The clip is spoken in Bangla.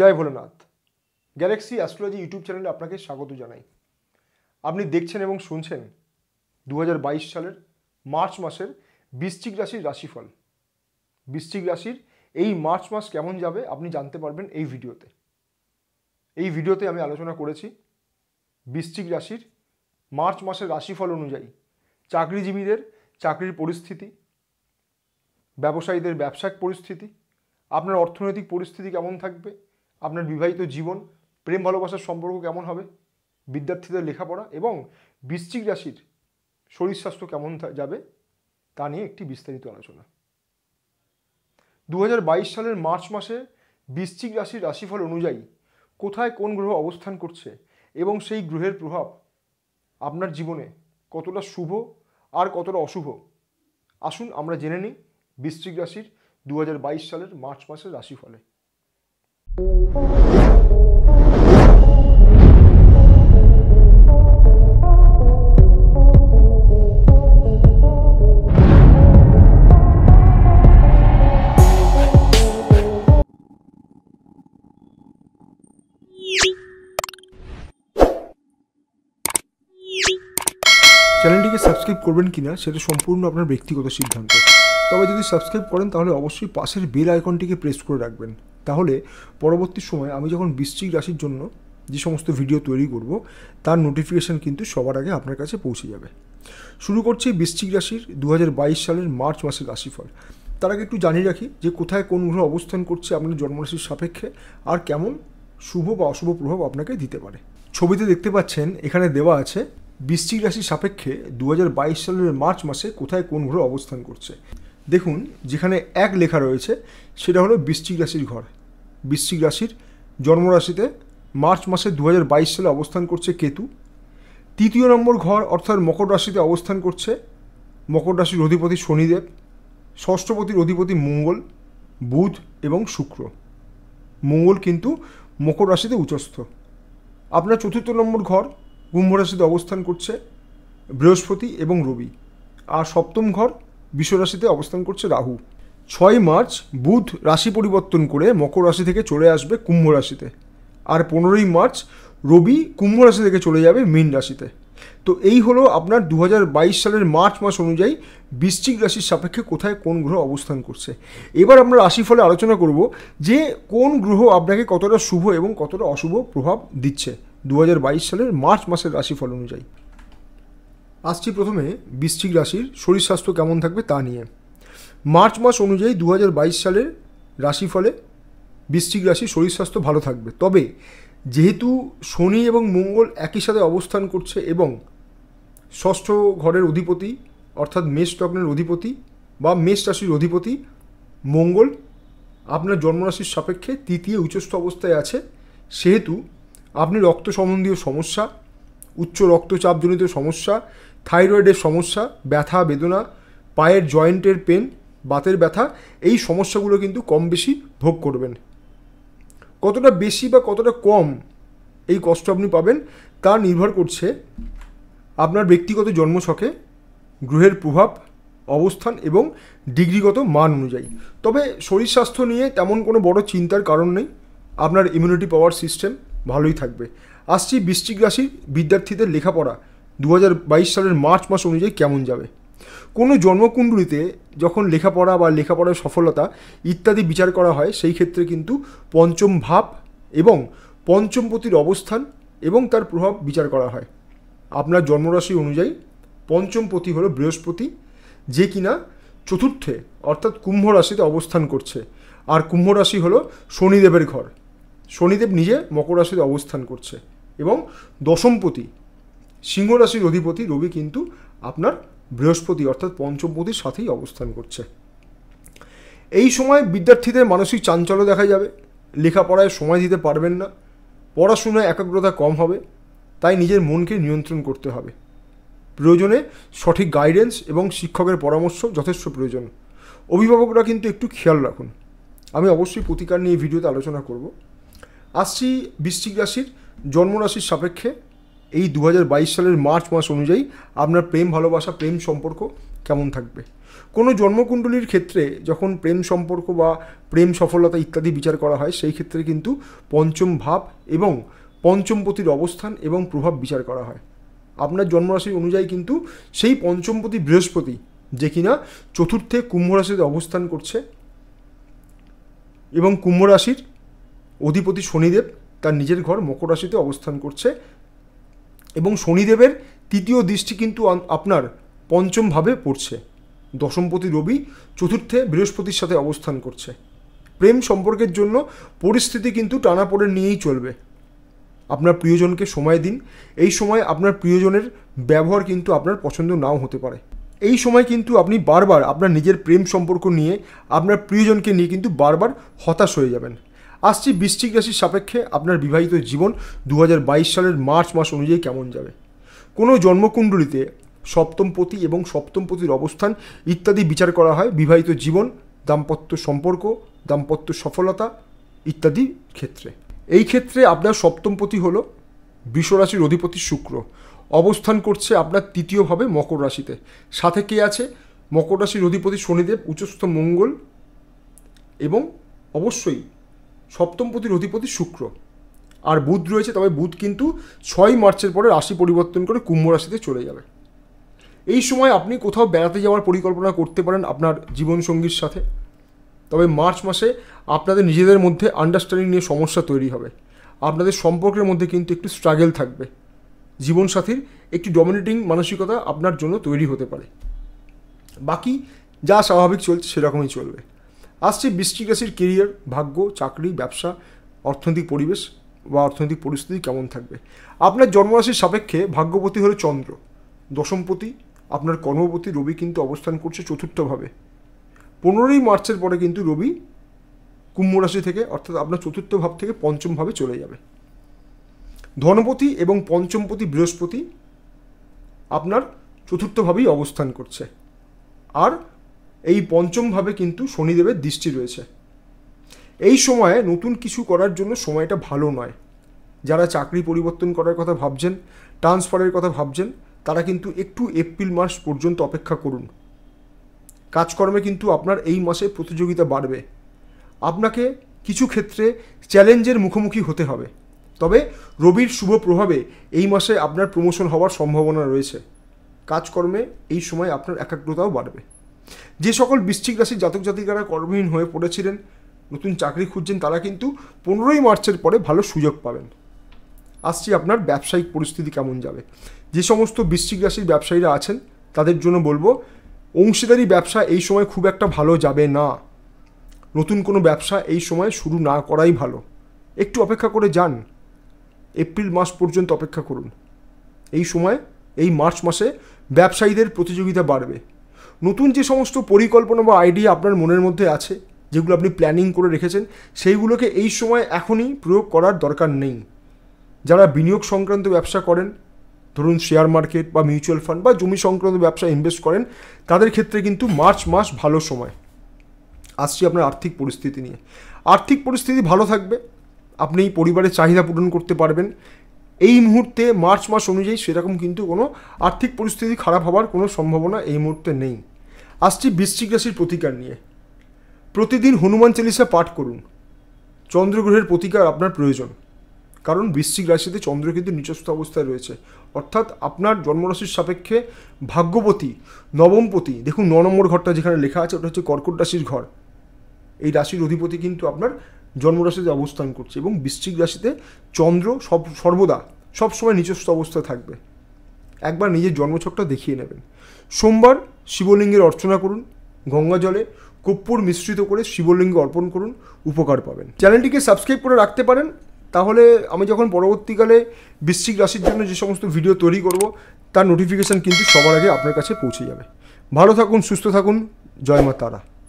জয় ভোলেনাথ গ্যালাক্সি অ্যাস্ট্রোলজি ইউটিউব চ্যানেলে আপনাকে স্বাগত জানাই আপনি দেখছেন এবং শুনছেন দু সালের মার্চ মাসের বৃশ্চিক রাশির রাশিফল বৃশ্চিক রাশির এই মার্চ মাস কেমন যাবে আপনি জানতে পারবেন এই ভিডিওতে এই ভিডিওতে আমি আলোচনা করেছি বৃশ্চিক রাশির মার্চ মাসের রাশিফল অনুযায়ী চাকরিজীবীদের চাকরির পরিস্থিতি ব্যবসায়ীদের ব্যবসায়িক পরিস্থিতি আপনার অর্থনৈতিক পরিস্থিতি কেমন থাকবে আপনার বিবাহিত জীবন প্রেম ভালোবাসার সম্পর্ক কেমন হবে বিদ্যার্থীদের লেখাপড়া এবং বৃশ্চিক রাশির শরীর স্বাস্থ্য কেমন যাবে তা নিয়ে একটি বিস্তারিত আলোচনা দু সালের মার্চ মাসে বৃশ্চিক রাশির রাশিফল অনুযায়ী কোথায় কোন গ্রহ অবস্থান করছে এবং সেই গ্রহের প্রভাব আপনার জীবনে কতটা শুভ আর কতটা অশুভ আসুন আমরা জেনে নিই বৃশ্চিক রাশির দু সালের মার্চ মাসের রাশিফলে চ্যানেলটিকে সাবস্ক্রাইব করবেন কিনা সেটা সম্পূর্ণ আপনার ব্যক্তিগত সিদ্ধান্ত তবে যদি সাবস্ক্রাইব করেন তাহলে অবশ্যই পাশের বেল আইকনটিকে প্রেস করে রাখবেন তাহলে পরবর্তী সময়ে আমি যখন বৃশ্চিক রাশির জন্য যে সমস্ত ভিডিও তৈরি করব তার নোটিফিকেশান কিন্তু সবার আগে আপনার কাছে পৌঁছে যাবে শুরু করছি বৃশ্চিক রাশির দু সালের মার্চ মাসের রাশিফল তার আগে একটু জানিয়ে রাখি যে কোথায় কোন গ্রহ অবস্থান করছে আপনার জন্মরাশির সাপেক্ষে আর কেমন শুভ বা অশুভ প্রভাব আপনাকে দিতে পারে ছবিতে দেখতে পাচ্ছেন এখানে দেওয়া আছে বৃশ্চিক রাশির সাপেক্ষে দু সালের মার্চ মাসে কোথায় কোন ঘরে অবস্থান করছে দেখুন যেখানে এক লেখা রয়েছে সেটা হলো বৃশ্চিক রাশির ঘর বৃশ্চিক রাশির জন্মরাশিতে মার্চ মাসে দু সালে অবস্থান করছে কেতু তৃতীয় নম্বর ঘর অর্থাৎ মকর রাশিতে অবস্থান করছে মকর রাশির অধিপতি শনিদেব ষষ্ঠপতির অধিপতি মঙ্গল বুধ এবং শুক্র মঙ্গল কিন্তু মকর রাশিতে উচস্থ আপনার চতুর্থ নম্বর ঘর কুম্ভ রাশিতে অবস্থান করছে বৃহস্পতি এবং রবি আর সপ্তম ঘর বিশ্বরাশিতে অবস্থান করছে রাহু ছয় মার্চ বুধ রাশি পরিবর্তন করে মকর রাশি থেকে চলে আসবে কুম্ভ রাশিতে আর পনেরোই মার্চ রবি কুম্ভ রাশি থেকে চলে যাবে মীন রাশিতে তো এই হলো আপনার দু সালের মার্চ মাস অনুযায়ী বৃশ্চিক রাশির সাপেক্ষে কোথায় কোন গ্রহ অবস্থান করছে এবার আমরা রাশিফলে আলোচনা করব যে কোন গ্রহ আপনাকে কতটা শুভ এবং কতটা অশুভ প্রভাব দিচ্ছে দু সালের মার্চ মাসের রাশিফল অনুযায়ী আসছি প্রথমে বৃশ্চিক রাশির শরীর স্বাস্থ্য কেমন থাকবে তা নিয়ে মার্চ মাস অনুযায়ী দু সালের রাশিফলে বৃশ্চিক রাশি শরীর স্বাস্থ্য ভালো থাকবে তবে যেহেতু শনি এবং মঙ্গল একই সাথে অবস্থান করছে এবং ষষ্ঠ ঘরের অধিপতি অর্থাৎ মেষ লগ্নের অধিপতি বা মেষ রাশির অধিপতি মঙ্গল আপনার জন্মরাশির সাপেক্ষে তৃতীয় উচ্চস্থ অবস্থায় আছে সেহেতু আপনি রক্ত সম্বন্ধীয় সমস্যা উচ্চ রক্তচাপজনিত সমস্যা থাইরয়েডের সমস্যা ব্যথা বেদনা পায়ের জয়েন্টের পেন বাতের ব্যথা এই সমস্যাগুলো কিন্তু কম বেশি ভোগ করবেন কতটা বেশি বা কতটা কম এই কষ্ট আপনি পাবেন তা নির্ভর করছে আপনার ব্যক্তিগত জন্মছকে গ্রহের প্রভাব অবস্থান এবং ডিগ্রিগত মান অনুযায়ী তবে শরীর স্বাস্থ্য নিয়ে তেমন কোনো বড় চিন্তার কারণ নেই আপনার ইমিউনিটি পাওয়ার সিস্টেম ভালোই থাকবে আসছি বৃষ্টিক রাশির বিদ্যার্থীদের লেখাপড়া দু সালের মার্চ মাস অনুযায়ী কেমন যাবে কোনো জন্মকুণ্ডলিতে যখন লেখাপড়া বা লেখাপড়ার সফলতা ইত্যাদি বিচার করা হয় সেই ক্ষেত্রে কিন্তু পঞ্চম ভাব এবং পঞ্চমপতির অবস্থান এবং তার প্রভাব বিচার করা হয় আপনার জন্মরাশি অনুযায়ী পঞ্চমপতি হলো বৃহস্পতি যে কিনা চতুর্থে অর্থাৎ কুম্ভ রাশিতে অবস্থান করছে আর কুম্ভ রাশি হলো শনিদেবের ঘর শনিদেব নিজে মকর রাশিতে অবস্থান করছে এবং দশমপতি সিংহ রাশির অধিপতি রবি কিন্তু আপনার বৃহস্পতি অর্থাৎ পঞ্চমপতির সাথেই অবস্থান করছে এই সময় বিদ্যার্থীদের মানসিক চাঞ্চল্য দেখা যাবে লেখাপড়ায় সময় দিতে পারবেন না পড়াশোনায় একাগ্রতা কম হবে তাই নিজের মনকে নিয়ন্ত্রণ করতে হবে প্রয়োজনে সঠিক গাইডেন্স এবং শিক্ষকের পরামর্শ যথেষ্ট প্রয়োজন অভিভাবকরা কিন্তু একটু খেয়াল রাখুন আমি অবশ্যই প্রতিকার নিয়ে ভিডিওতে আলোচনা করব আসছি বৃশ্চিক রাশির জন্মরাশির সাপেক্ষে এই দু সালের মার্চ মাস অনুযায়ী আপনার প্রেম ভালোবাসা প্রেম সম্পর্ক কেমন থাকবে কোনো জন্মকুণ্ডলীর ক্ষেত্রে যখন প্রেম সম্পর্ক বা প্রেম সফলতা ইত্যাদি বিচার করা হয় সেই ক্ষেত্রে কিন্তু পঞ্চম ভাব এবং পঞ্চমপতির অবস্থান এবং প্রভাব বিচার করা হয় আপনার জন্মরাশি অনুযায়ী কিন্তু সেই পঞ্চমপতি বৃহস্পতি যে কিনা চতুর্থে কুম্ভরাশিতে অবস্থান করছে এবং কুম্ভরাশির অধিপতি শনিদেব তার নিজের ঘর মকর রাশিতে অবস্থান করছে এবং শনিদেবের তৃতীয় দৃষ্টি কিন্তু আপনার পঞ্চমভাবে পড়ছে দশমপতি রবি চতুর্থে বৃহস্পতির সাথে অবস্থান করছে প্রেম সম্পর্কের জন্য পরিস্থিতি কিন্তু টানা পড়ে নিয়েই চলবে আপনার প্রিয়জনকে সময় দিন এই সময় আপনার প্রিয়জনের ব্যবহার কিন্তু আপনার পছন্দ নাও হতে পারে এই সময় কিন্তু আপনি বারবার আপনার নিজের প্রেম সম্পর্ক নিয়ে আপনার প্রিয়জনকে নিয়ে কিন্তু বারবার হতাশ হয়ে যাবেন আসছি বৃশ্চিক রাশির সাপেক্ষে আপনার বিবাহিত জীবন দু সালের মার্চ মাস অনুযায়ী কেমন যাবে কোনো জন্মকুণ্ডলিতে সপ্তমপতি এবং সপ্তমপতির অবস্থান ইত্যাদি বিচার করা হয় বিবাহিত জীবন দাম্পত্য সম্পর্ক দাম্পত্য সফলতা ইত্যাদি ক্ষেত্রে এই ক্ষেত্রে আপনার সপ্তমপতি হল বিশ্বরাশির অধিপতি শুক্র অবস্থান করছে আপনার তৃতীয়ভাবে মকর রাশিতে সাথে কে আছে মকর রাশির অধিপতি শনিদেব উচ্চস্থ মঙ্গল এবং অবশ্যই সপ্তম সপ্তমপতির অধিপতি শুক্র আর বুধ রয়েছে তবে বুধ কিন্তু ছয় মার্চের পরে রাশি পরিবর্তন করে কুম্ভ রাশিতে চলে যাবে এই সময় আপনি কোথাও বেড়াতে যাওয়ার পরিকল্পনা করতে পারেন আপনার জীবনসঙ্গীর সাথে তবে মার্চ মাসে আপনাদের নিজেদের মধ্যে আন্ডারস্ট্যান্ডিং নিয়ে সমস্যা তৈরি হবে আপনাদের সম্পর্কের মধ্যে কিন্তু একটু স্ট্রাগেল থাকবে জীবনসাথীর একটি ডমিনেটিং মানসিকতা আপনার জন্য তৈরি হতে পারে বাকি যা স্বাভাবিক চলছে সেরকমই চলবে আসছে বৃষ্টি গাছের কেরিয়ার ভাগ্য চাকরি ব্যবসা অর্থনৈতিক পরিবেশ বা অর্থনৈতিক পরিস্থিতি কেমন থাকবে আপনার জন্মরাশির সাপেক্ষে ভাগ্যপতি হলো চন্দ্র দশমপতি আপনার কর্মপতি রবি কিন্তু অবস্থান করছে চতুর্থভাবে পনেরোই মার্চের পরে কিন্তু রবি কুম্ভরাশি থেকে অর্থাৎ আপনার চতুর্থ ভাব থেকে পঞ্চমভাবে চলে যাবে ধনপতি এবং পঞ্চমপতি বৃহস্পতি আপনার চতুর্থভাবেই অবস্থান করছে আর এই পঞ্চমভাবে কিন্তু শনিদেবের দৃষ্টি রয়েছে এই সময়ে নতুন কিছু করার জন্য সময়টা ভালো নয় যারা চাকরি পরিবর্তন করার কথা ভাবছেন ট্রান্সফারের কথা ভাবছেন তারা কিন্তু একটু এপ্রিল মাস পর্যন্ত অপেক্ষা করুন কাজকর্মে কিন্তু আপনার এই মাসে প্রতিযোগিতা বাড়বে আপনাকে কিছু ক্ষেত্রে চ্যালেঞ্জের মুখোমুখি হতে হবে তবে রবির শুভ প্রভাবে এই মাসে আপনার প্রমোশন হওয়ার সম্ভাবনা রয়েছে কাজকর্মে এই সময় আপনার একাগ্রতাও বাড়বে যে সকল বৃশ্চিক রাশির জাতক জাতিকারা কর্মহীন হয়ে পড়েছিলেন নতুন চাকরি খুঁজছেন তারা কিন্তু পনেরোই মার্চের পরে ভালো সুযোগ পাবেন আসছি আপনার ব্যবসায়িক পরিস্থিতি কেমন যাবে যে সমস্ত বৃশ্চিক রাশির ব্যবসায়ীরা আছেন তাদের জন্য বলবো অংশীদারি ব্যবসা এই সময় খুব একটা ভালো যাবে না নতুন কোনো ব্যবসা এই সময় শুরু না করাই ভালো একটু অপেক্ষা করে যান এপ্রিল মাস পর্যন্ত অপেক্ষা করুন এই সময় এই মার্চ মাসে ব্যবসায়ীদের প্রতিযোগিতা বাড়বে নতুন যে সমস্ত পরিকল্পনা বা আইডিয়া আপনার মনের মধ্যে আছে যেগুলো আপনি প্ল্যানিং করে রেখেছেন সেইগুলোকে এই সময় এখনই প্রয়োগ করার দরকার নেই যারা বিনিয়োগ সংক্রান্ত ব্যবসা করেন ধরুন শেয়ার মার্কেট বা মিউচুয়াল ফান্ড বা জমি সংক্রান্ত ব্যবসা ইনভেস্ট করেন তাদের ক্ষেত্রে কিন্তু মার্চ মাস ভালো সময় আসছি আপনার আর্থিক পরিস্থিতি নিয়ে আর্থিক পরিস্থিতি ভালো থাকবে আপনি পরিবারের চাহিদা পূরণ করতে পারবেন এই মুহূর্তে মার্চ মাস অনুযায়ী সেরকম কিন্তু কোনো আর্থিক পরিস্থিতি খারাপ হওয়ার কোনো সম্ভাবনা এই মুহূর্তে নেই আসছি বৃশ্চিক রাশির প্রতিকার নিয়ে প্রতিদিন হনুমান চালিসা পাঠ করুন চন্দ্রগ্রহের প্রতিকার আপনার প্রয়োজন কারণ বৃশ্চিক রাশিতে চন্দ্র কিন্তু নিচস্থ অবস্থায় রয়েছে অর্থাৎ আপনার জন্মরাশির সাপেক্ষে ভাগ্যপতি নবমপতি দেখুন ন নম্বর ঘরটা যেখানে লেখা আছে ওটা হচ্ছে কর্কট রাশির ঘর এই রাশির অধিপতি কিন্তু আপনার জন্মরাশিতে অবস্থান করছে এবং বৃশ্চিক রাশিতে চন্দ্র সব সর্বদা সবসময় নিচস্থ অবস্থায় থাকবে একবার নিজের জন্মছকটা দেখিয়ে নেবেন সোমবার শিবলিঙ্গের অর্চনা করুন গঙ্গা জলে কর্পূর মিশ্রিত করে শিবলিঙ্গে অর্পণ করুন উপকার পাবেন চ্যানেলটিকে সাবস্ক্রাইব করে রাখতে পারেন তাহলে আমি যখন পরবর্তীকালে বৃশ্চিক রাশির জন্য যে সমস্ত ভিডিও তৈরি করব তার নোটিফিকেশান কিন্তু সবার আগে আপনার কাছে পৌঁছে যাবে ভালো থাকুন সুস্থ থাকুন জয় মা তারা